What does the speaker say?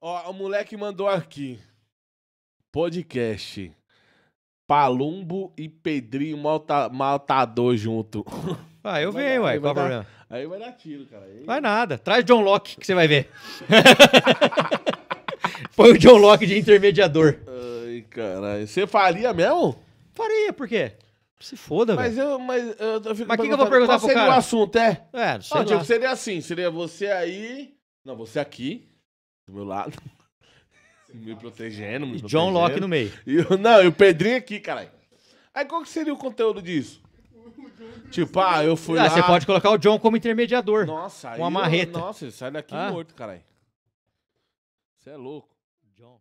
Ó, o moleque mandou aqui. Podcast. Palumbo e Pedrinho malta, Maltador junto. Ah, eu venho, uai. Qual o problema? Aí vai dar tiro, cara. Aí... Vai nada. Traz John Locke que você vai ver. Foi o John Locke de intermediador. Ai, caralho. Você faria mesmo? Faria, por quê? Se foda, velho. Mas eu, mas eu, eu fico Mas o que, eu vou perguntar pro cara? seria o assunto, é? É, não sei não, Tipo, seria assim, seria você aí... Não, você aqui do meu lado. me protegendo, me E protegendo. John Locke no meio. E, não, e o Pedrinho aqui, caralho. Aí qual que seria o conteúdo disso? tipo, ah, eu fui Ah, lá... você pode colocar o John como intermediador. Nossa, aí uma eu- marreta. nossa, ele sai daqui Ah. morto, caralho. Você é louco. John.